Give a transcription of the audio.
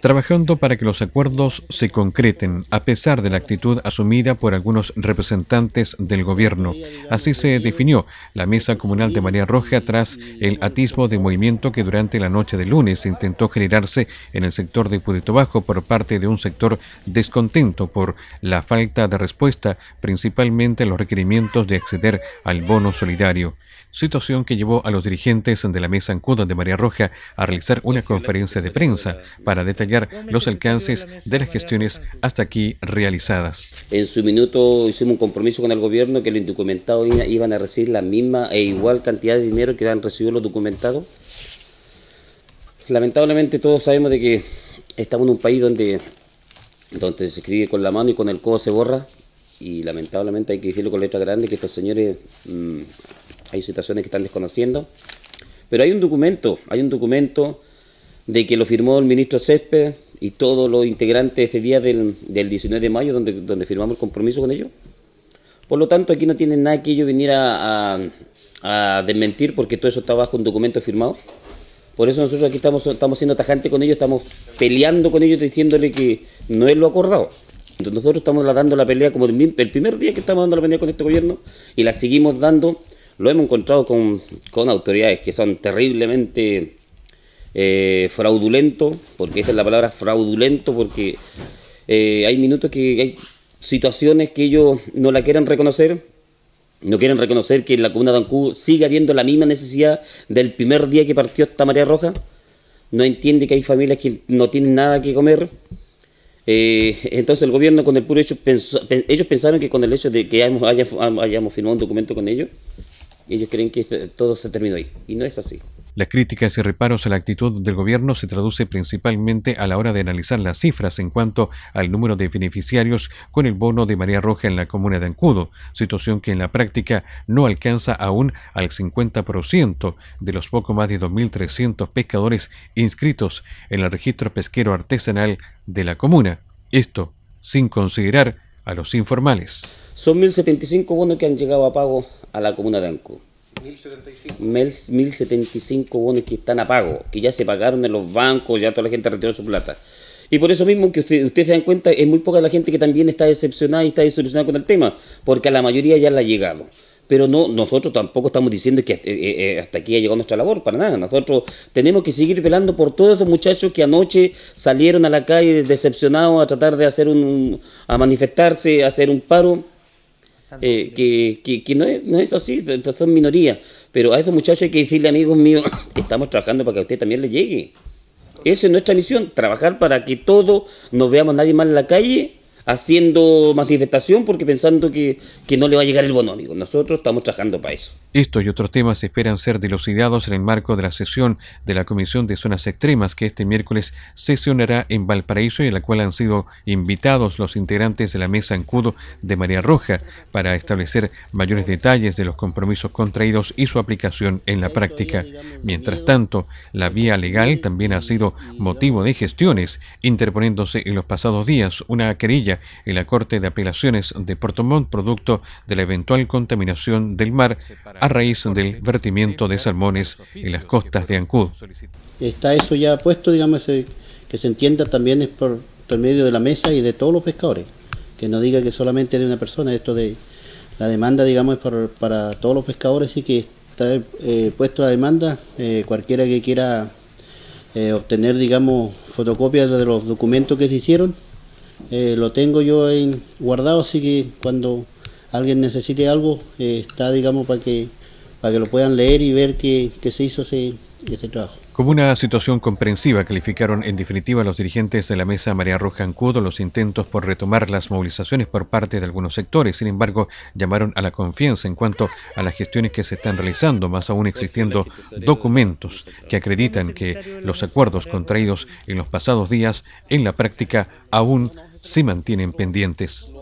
trabajando para que los acuerdos se concreten, a pesar de la actitud asumida por algunos representantes del gobierno. Así se definió la mesa comunal de María Roja tras el atisbo de movimiento que durante la noche de lunes intentó generarse en el sector de Pudito Bajo por parte de un sector descontento por la falta de respuesta, principalmente a los requerimientos de acceder al bono solidario situación que llevó a los dirigentes de la mesa Ancuda de María Roja a realizar una conferencia de prensa para detallar los alcances de las gestiones hasta aquí realizadas. En su minuto hicimos un compromiso con el gobierno que los indocumentados iban a recibir la misma e igual cantidad de dinero que han recibido los documentados. Lamentablemente todos sabemos de que estamos en un país donde, donde se escribe con la mano y con el codo se borra y lamentablemente hay que decirlo con letra grande que estos señores mm, hay situaciones que están desconociendo. Pero hay un documento, hay un documento de que lo firmó el ministro Césped y todos los integrantes ese día del, 19 de mayo, donde, donde firmamos el compromiso con ellos. Por lo tanto, aquí no tienen nada que ellos venir a, desmentir, porque todo eso está bajo un documento firmado. Por eso nosotros aquí estamos, estamos siendo tajantes con ellos, estamos peleando con ellos, diciéndole que no es lo acordado. Entonces nosotros estamos dando la pelea como el primer día que estamos dando la pelea con este gobierno y la seguimos dando. Lo hemos encontrado con, con autoridades que son terriblemente eh, fraudulento, porque esa es la palabra fraudulento, porque eh, hay minutos que hay situaciones que ellos no la quieren reconocer, no quieren reconocer que en la comuna de Ancú sigue habiendo la misma necesidad del primer día que partió esta marea roja, no entiende que hay familias que no tienen nada que comer. Eh, entonces el gobierno con el puro hecho, ellos pensaron que con el hecho de que hayamos, hayamos firmado un documento con ellos, ellos creen que todo se terminó ahí. Y no es así. Las críticas y reparos a la actitud del gobierno se traduce principalmente a la hora de analizar las cifras en cuanto al número de beneficiarios con el bono de María Roja en la comuna de Ancudo, situación que en la práctica no alcanza aún al 50% de los poco más de 2.300 pescadores inscritos en el registro pesquero artesanal de la comuna. Esto sin considerar a los informales. Son 1.075 bonos que han llegado a pago a la comuna de Ancudo. 1075. bonos que están a pago, que ya se pagaron en los bancos, ya toda la gente retiró su plata. Y por eso mismo que ustedes se dan cuenta, es muy poca la gente que también está decepcionada y está disolucionada con el tema, porque a la mayoría ya le ha llegado. Pero no, nosotros tampoco estamos diciendo que eh, eh, eh, hasta, aquí ha llegado nuestra labor, para nada. Nosotros tenemos que seguir velando por todos estos muchachos que anoche salieron a la calle decepcionados a tratar de hacer un, a manifestarse, hacer un paro eh, que, no, es, no, es, así, son minorías. Pero a esos muchachos hay que decirle, amigos míos, estamos trabajando para que a usted también le llegue. Esa es nuestra misión, trabajar para que todos no veamos nadie más en la calle haciendo manifestación porque pensando que, no le va a llegar el bono, Nosotros estamos trabajando para eso. Estos y otros temas esperan ser dilucidados en el marco de la sesión de la Comisión de Zonas Extremas que este miércoles sesionará en Valparaíso y a la cual han sido invitados los integrantes de la Mesa Encudo de María Roja para establecer mayores detalles de los compromisos contraídos y su aplicación en la práctica. Mientras tanto, la vía legal también ha sido motivo de gestiones, interponiéndose en los pasados días una querella en la Corte de Apelaciones de Puerto Montt producto de la eventual contaminación del mar a raíz del vertimiento de salmones en las costas de Ancud. Está eso ya puesto, digamos, que se entienda también es por, por medio de la mesa y de todos los pescadores, que no diga que solamente de una persona, esto de la demanda, digamos, es para todos los pescadores y que está eh, puesto la demanda, eh, cualquiera que quiera eh, obtener, digamos, fotocopias de los documentos que se hicieron, eh, lo tengo yo ahí guardado, así que cuando alguien necesite algo, eh, está, digamos, para que, para que lo puedan leer y ver qué se hizo ese, ese trabajo. Como una situación comprensiva calificaron en definitiva los dirigentes de la mesa María Roja Cudo los intentos por retomar las movilizaciones por parte de algunos sectores. Sin embargo, llamaron a la confianza en cuanto a las gestiones que se están realizando, más aún existiendo documentos que acreditan que los acuerdos contraídos en los pasados días en la práctica aún se mantienen pendientes.